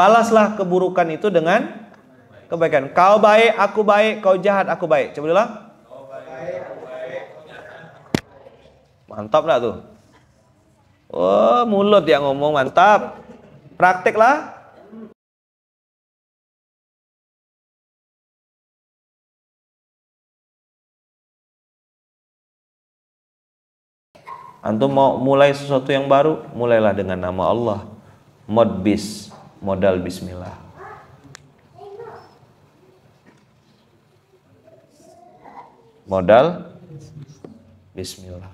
Balaslah keburukan itu dengan kebaikan. Kau baik, aku baik, kau jahat, aku baik. Coba ulang. Mantap lah tuh. Oh, mulut yang ngomong mantap. Prakteklah. Antum mau mulai sesuatu yang baru, mulailah dengan nama Allah. Modbis, modal bismillah. Modal bismillah.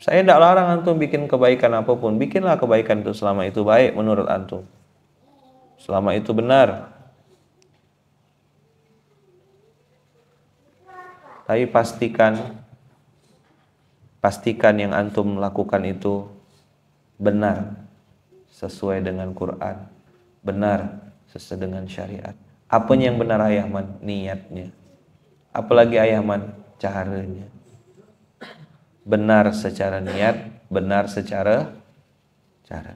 Saya tidak larang antum bikin kebaikan apapun. Bikinlah kebaikan itu selama itu baik menurut antum. Selama itu benar. Tapi pastikan pastikan yang antum lakukan itu benar sesuai dengan Quran, benar sesuai dengan syariat. apa yang benar ayahman? Niatnya. Apalagi ayahman? Caranya. Benar secara niat, benar secara cara.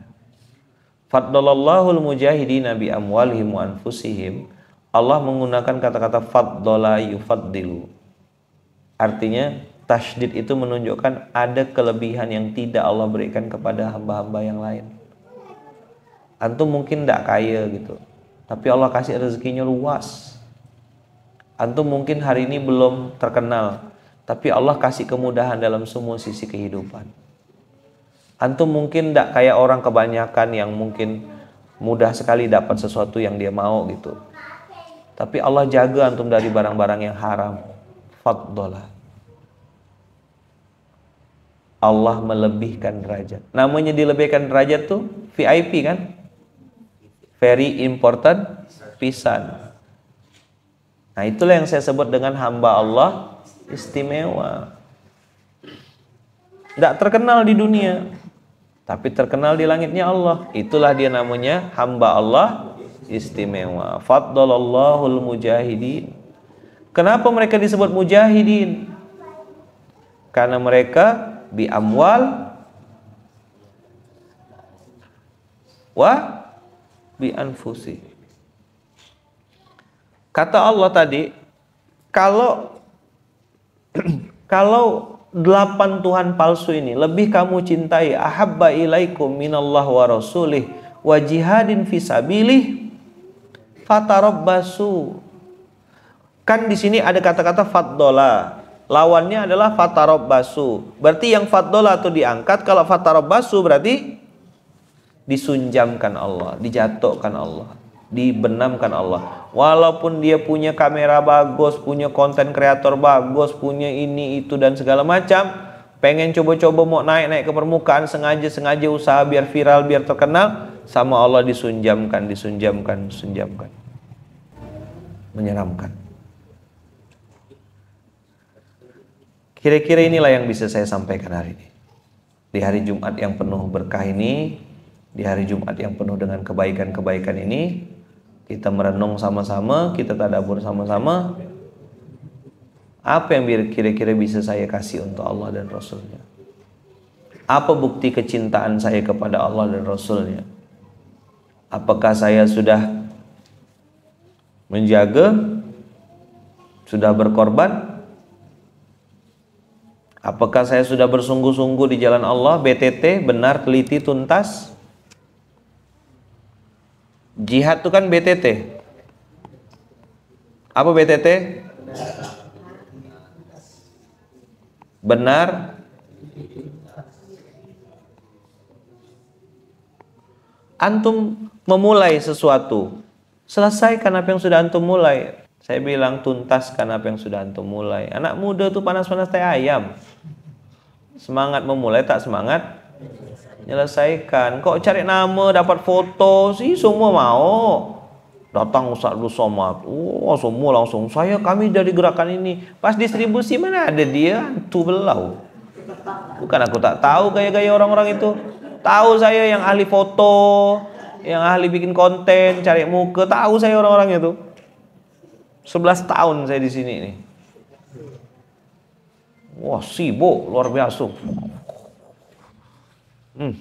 Fadlallahul mujahidin bi amwalihim wa anfusihim. Allah menggunakan kata-kata fadlala yufaddilu. Artinya tasdid itu menunjukkan ada kelebihan yang tidak Allah berikan kepada hamba-hamba yang lain. Antum mungkin tidak kaya gitu, tapi Allah kasih rezekinya luas. Antum mungkin hari ini belum terkenal, tapi Allah kasih kemudahan dalam semua sisi kehidupan. Antum mungkin tidak kayak orang kebanyakan yang mungkin mudah sekali dapat sesuatu yang dia mau gitu. Tapi Allah jaga antum dari barang-barang yang haram. Faddolah Allah melebihkan derajat. Namanya dilebihkan derajat tuh VIP kan? Very important pisan. Nah, itulah yang saya sebut dengan hamba Allah istimewa. Tidak terkenal di dunia, tapi terkenal di langitnya Allah. Itulah dia namanya hamba Allah istimewa. Fadlallahul mujahidin. Kenapa mereka disebut mujahidin? Karena mereka bi amwal wa bi anfusi. Kata Allah tadi, kalau kalau delapan Tuhan palsu ini lebih kamu cintai ahabba ilaikum minallah wa rasulih wa jihadin fisabilih fatarabbasu. Kan di sini ada kata-kata faddola. Lawannya adalah fatarob basu. Berarti yang fatdola itu diangkat. Kalau fatarob basu berarti disunjamkan Allah, dijatuhkan Allah, dibenamkan Allah. Walaupun dia punya kamera bagus, punya konten kreator bagus, punya ini itu dan segala macam, pengen coba-coba mau naik-naik ke permukaan sengaja-sengaja usaha biar viral biar terkenal sama Allah disunjamkan disunjamkan disunjamkan menyeramkan Kira-kira inilah yang bisa saya sampaikan hari ini. Di hari Jumat yang penuh berkah ini, di hari Jumat yang penuh dengan kebaikan-kebaikan ini, kita merenung sama-sama, kita tadabur sama-sama. Apa yang kira-kira bisa saya kasih untuk Allah dan Rasulnya? Apa bukti kecintaan saya kepada Allah dan Rasulnya? Apakah saya sudah menjaga, sudah berkorban, Apakah saya sudah bersungguh-sungguh di jalan Allah, BTT, benar, teliti, tuntas? Jihad itu kan BTT. Apa BTT? Benar. Antum memulai sesuatu. Selesaikan apa yang sudah antum mulai. Saya iya. bilang tuntaskan apa yang sudah antum mulai. Anak muda tuh panas-panas teh ayam. Semangat memulai tak semangat menyelesaikan. Kok cari nama dapat foto sih semua mau. Datang Ustaz Abdul Somad. Oh, semua langsung saya kami dari gerakan ini. Pas distribusi mana ada dia antu belau. Bukan aku tak tahu gaya-gaya orang-orang itu. Tahu saya yang ahli foto, yang ahli bikin konten, cari muka, tahu saya orang orang itu. 11 tahun saya di sini nih. Wah, sibuk luar biasa. Hmm.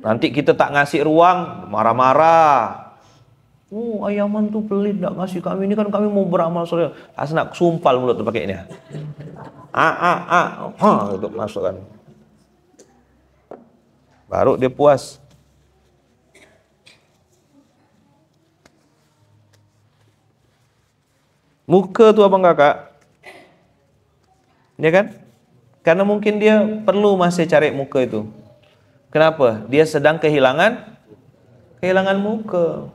Nanti kita tak ngasih ruang, marah-marah. Oh, ayaman tuh pelit, tak ngasih kami. Ini kan kami mau beramal Asal nak sumpal mulut tuh pakainya. A, a, a. Ha, itu masuk Baru dia puas. Muka tu abang kakak. Ya kan? Karena mungkin dia perlu masih cari muka itu. Kenapa? Dia sedang kehilangan kehilangan muka.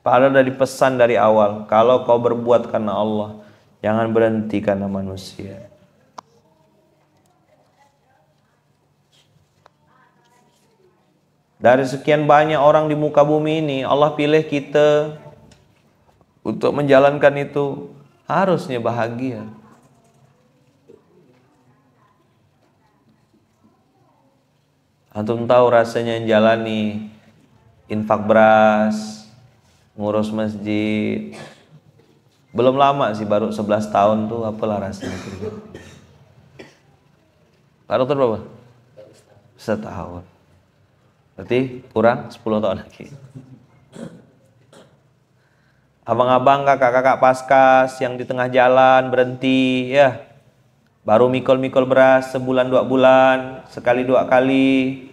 Padahal dari pesan dari awal, kalau kau berbuat karena Allah, jangan berhenti karena manusia. Dari sekian banyak orang di muka bumi ini, Allah pilih kita untuk menjalankan itu. Harusnya bahagia. Antum tahu rasanya yang jalani infak beras, ngurus masjid. Belum lama sih baru 11 tahun tuh apalah rasanya. Pak dokter berapa? Setahun. Berarti kurang 10 tahun lagi. Abang-abang, kakak-kakak paskas yang di tengah jalan berhenti ya. Baru mikol-mikol beras sebulan dua bulan, sekali dua kali.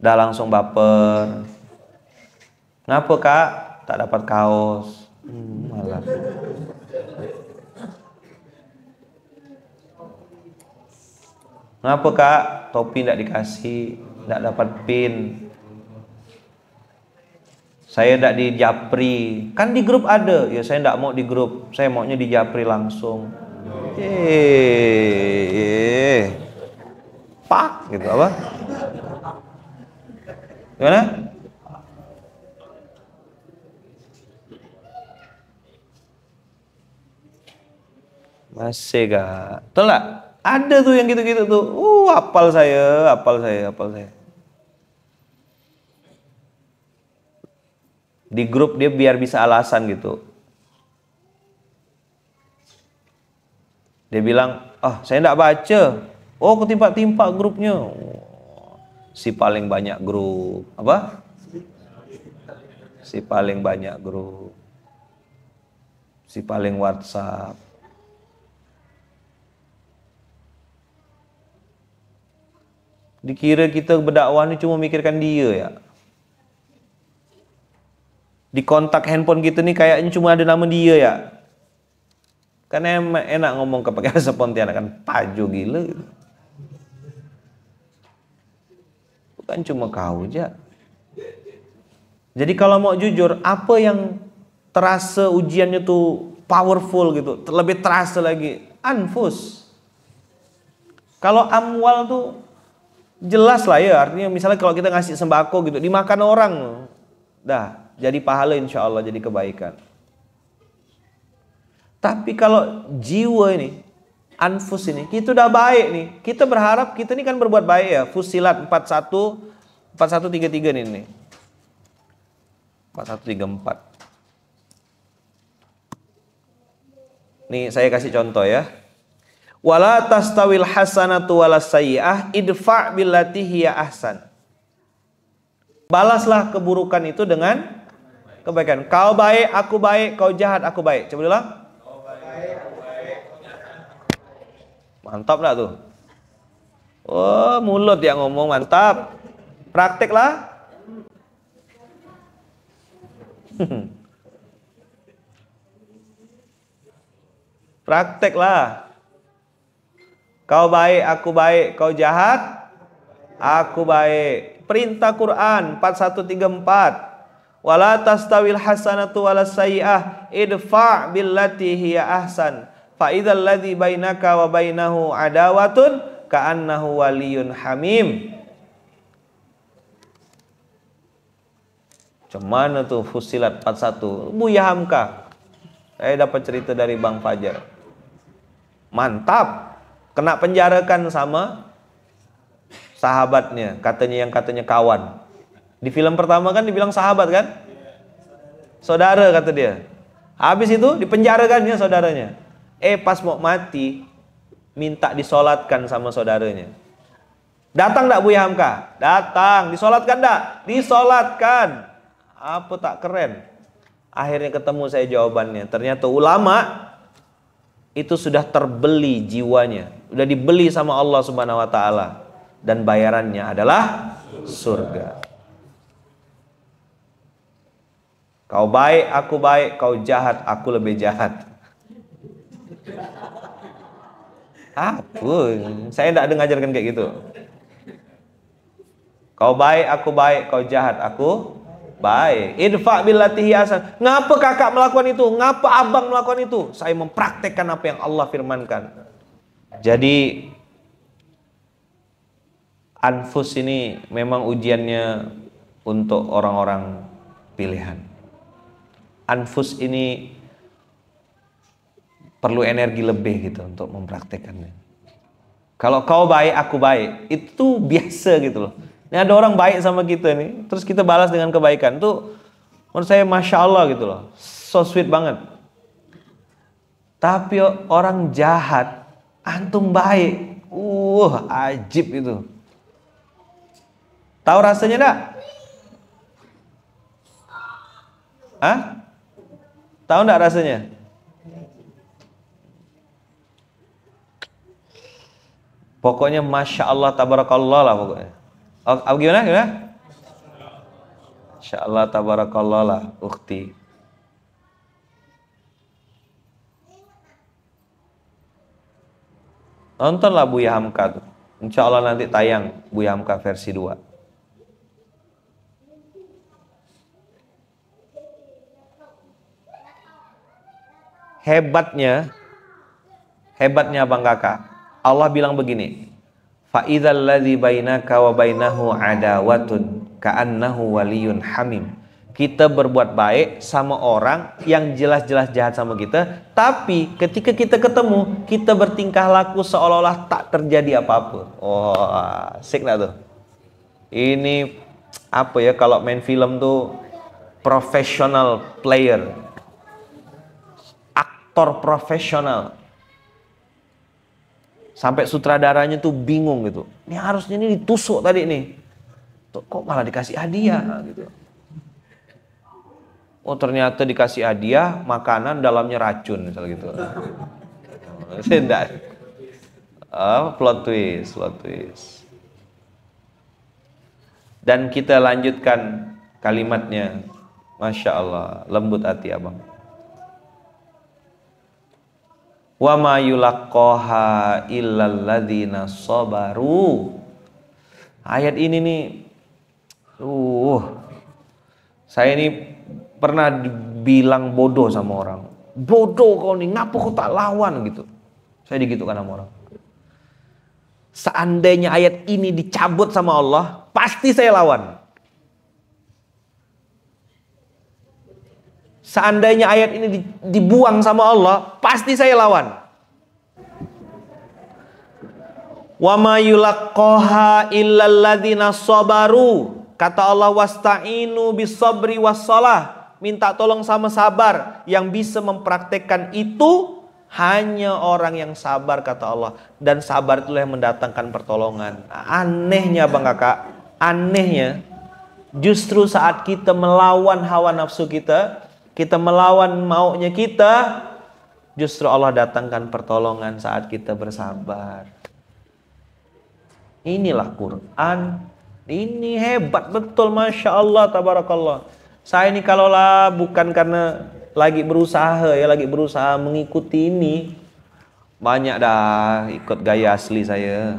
dah langsung baper. Kenapa kak? Tak dapat kaos. Hmm, malah. Kenapa kak? Topi tidak dikasih tidak dapat pin saya tidak di japri kan di grup ada ya saya tidak mau di grup saya maunya di japri langsung eh pak gitu apa gimana masih gak telat ada tuh yang gitu-gitu tuh. Uh, apal saya, apal saya, apal saya. Di grup dia biar bisa alasan gitu. Dia bilang, ah oh, saya tidak baca. Oh ketimpa-timpa grupnya. Si paling banyak grup. Apa? Si paling banyak grup. Si paling WhatsApp Dikira kita berdakwah ni cuma mikirkan dia ya. Di kontak handphone kita ni kayaknya cuma ada nama dia ya. Kan enak, enak ngomong ke pakai bahasa Pontianak kan paju gila. Gitu. Bukan cuma kau aja. Jadi kalau mau jujur, apa yang terasa ujiannya tuh powerful gitu, lebih terasa lagi, anfus. Kalau amwal tuh Jelas lah ya, artinya misalnya kalau kita ngasih sembako gitu, dimakan orang. Dah, jadi pahala insya Allah, jadi kebaikan. Tapi kalau jiwa ini, anfus ini, kita udah baik nih. Kita berharap kita ini kan berbuat baik ya. Fusilat 41, 4133 nih. nih. 4134. Nih saya kasih contoh ya. Wala tastawil hasanatu wala sayyi'ah idfa billati hiya ahsan. Balaslah keburukan itu dengan kebaikan. Kau baik, aku baik, kau jahat, aku baik. Coba dulu Mantap lah tuh? Oh, mulut yang ngomong mantap. Prakteklah. Prakteklah. Kau baik, aku baik. Kau jahat, aku baik. Perintah Quran 4134. Wala tastawil hasanatu wala sayi'ah idfa billati hiya ahsan. Fa idzal ladzi bainaka wa bainahu adawatun ka'annahu waliyun hamim. Cuman tuh Fusilat 41 Buya Hamka Saya dapat cerita dari Bang Fajar Mantap kena penjarakan sama sahabatnya, katanya yang katanya kawan. Di film pertama kan dibilang sahabat kan? Saudara kata dia. Habis itu dipenjarakan dia ya saudaranya. Eh pas mau mati minta disolatkan sama saudaranya. Datang gak Buya Hamka? Datang. Disolatkan gak? Disolatkan. Apa tak keren? Akhirnya ketemu saya jawabannya. Ternyata ulama itu sudah terbeli jiwanya udah dibeli sama Allah Subhanahu wa taala dan bayarannya adalah surga. Kau baik, aku baik, kau jahat, aku lebih jahat. Aku, saya tidak ngajarkan kayak gitu. Kau baik, aku baik, kau jahat, aku baik. Infak billati hiasan. Ngapa kakak melakukan itu? Ngapa abang melakukan itu? Saya mempraktekkan apa yang Allah firmankan. Jadi anfus ini memang ujiannya untuk orang-orang pilihan. Anfus ini perlu energi lebih gitu untuk mempraktekannya. Kalau kau baik, aku baik, itu biasa gitu loh. Ini ada orang baik sama kita nih, terus kita balas dengan kebaikan itu menurut saya masya Allah gitu loh, so sweet banget. Tapi orang jahat antum baik. Uh, ajib itu. Tahu rasanya enggak? Hah? Tahu enggak rasanya? Pokoknya Masya Allah Tabarakallah lah pokoknya. Oh, gimana? Gimana? Masya Allah Tabarakallah lah, ukti. Nontonlah Buya Hamka tuh. Insya Allah nanti tayang Buya Hamka versi 2. Hebatnya, hebatnya Bang Kakak. Allah bilang begini, فَإِذَا الَّذِي بَيْنَكَ وَبَيْنَهُ عَدَاوَةٌ كَأَنَّهُ وَلِيٌّ حَمِيمٌ kita berbuat baik sama orang yang jelas-jelas jahat sama kita, tapi ketika kita ketemu, kita bertingkah laku seolah-olah tak terjadi apa-apa. Oh, asik lah tuh? Ini apa ya kalau main film tuh professional player. Aktor profesional. Sampai sutradaranya tuh bingung gitu. Ini harusnya ini ditusuk tadi nih. kok malah dikasih hadiah gitu oh ternyata dikasih hadiah makanan dalamnya racun misal gitu saya oh, plot twist plot twist dan kita lanjutkan kalimatnya Masya Allah lembut hati abang wa ma yulakoha illal ladzina sabaru ayat ini nih uh saya ini pernah dibilang bodoh sama orang. Bodoh kau nih, ngapa kau tak lawan gitu. Saya digitukan sama orang. Seandainya ayat ini dicabut sama Allah, pasti saya lawan. Seandainya ayat ini dibuang sama Allah, pasti saya lawan. Wa sabaru. Kata Allah wasta'inu bis sabri minta tolong sama sabar. Yang bisa mempraktekkan itu hanya orang yang sabar kata Allah. Dan sabar itulah yang mendatangkan pertolongan. Nah, anehnya bang kakak, anehnya justru saat kita melawan hawa nafsu kita, kita melawan maunya kita, justru Allah datangkan pertolongan saat kita bersabar. Inilah Quran. Ini hebat betul, masya Allah, tabarakallah. Saya ini kalaulah bukan karena lagi berusaha ya, lagi berusaha mengikuti ini. Banyak dah ikut gaya asli saya.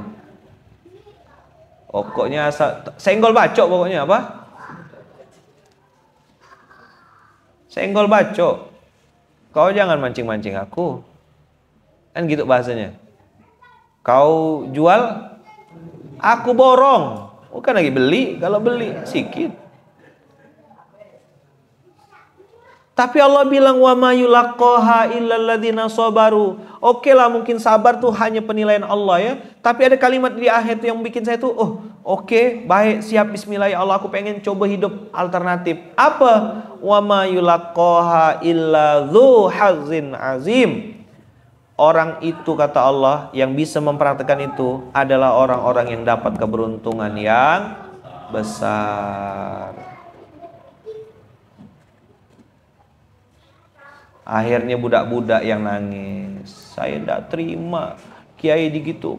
Pokoknya asal, senggol bacok pokoknya apa? Senggol bacok. Kau jangan mancing-mancing aku. Kan gitu bahasanya. Kau jual, aku borong. Bukan lagi beli, kalau beli sikit. Tapi Allah bilang wa mayulakoha illalladina sobaru. Oke lah mungkin sabar tuh hanya penilaian Allah ya. Tapi ada kalimat di akhir tuh yang bikin saya tuh oh oke okay, baik siap Bismillah ya Allah aku pengen coba hidup alternatif. Apa wa mayulakoha hazin azim. Orang itu kata Allah yang bisa mempraktekkan itu adalah orang-orang yang dapat keberuntungan yang besar. Akhirnya budak-budak yang nangis. Saya tidak terima kiai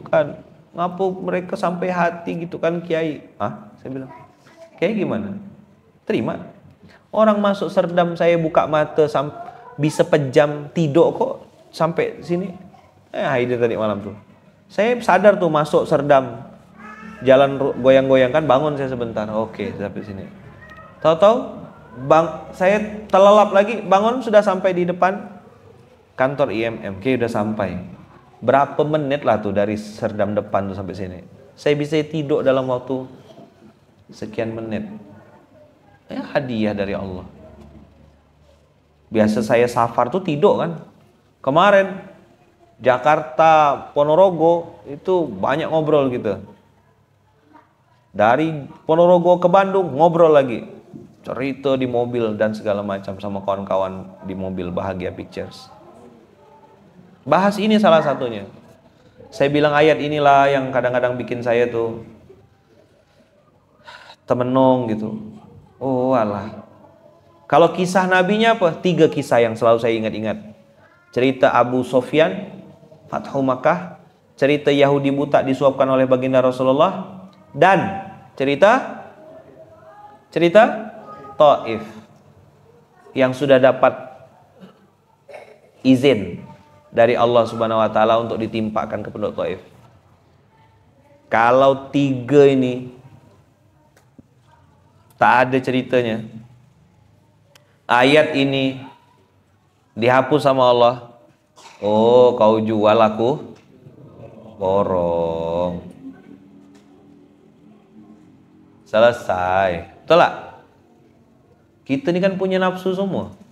kan ngapuk mereka sampai hati gitu kan kiai? Ah, saya bilang. Kiai gimana? Terima. Orang masuk serdam saya buka mata bisa pejam tidur kok sampai sini. Eh, Haidir tadi malam tuh. Saya sadar tuh masuk serdam. Jalan goyang-goyang kan bangun saya sebentar. Oke, sampai sini. Tahu-tahu bang saya telelap lagi bangun sudah sampai di depan kantor IMM kayak udah sampai berapa menit lah tuh dari serdam depan tuh sampai sini saya bisa tidur dalam waktu sekian menit ya, hadiah dari Allah biasa saya safar tuh tidur kan kemarin Jakarta Ponorogo itu banyak ngobrol gitu dari Ponorogo ke Bandung ngobrol lagi cerita di mobil dan segala macam sama kawan-kawan di mobil Bahagia Pictures. Bahas ini salah iya. satunya. Saya bilang ayat inilah yang kadang-kadang bikin saya tuh temenong gitu. Oh Allah. Kalau kisah nabinya apa? Tiga kisah yang selalu saya ingat-ingat. Cerita Abu Sofyan, Fathu Makkah, cerita Yahudi buta disuapkan oleh baginda Rasulullah, dan cerita cerita Taif yang sudah dapat izin dari Allah Subhanahu wa taala untuk ditimpakan ke penduduk Taif. Kalau tiga ini tak ada ceritanya. Ayat ini dihapus sama Allah. Oh, kau jual aku borong. Selesai. Betul kita ni kan punya nafsu semua.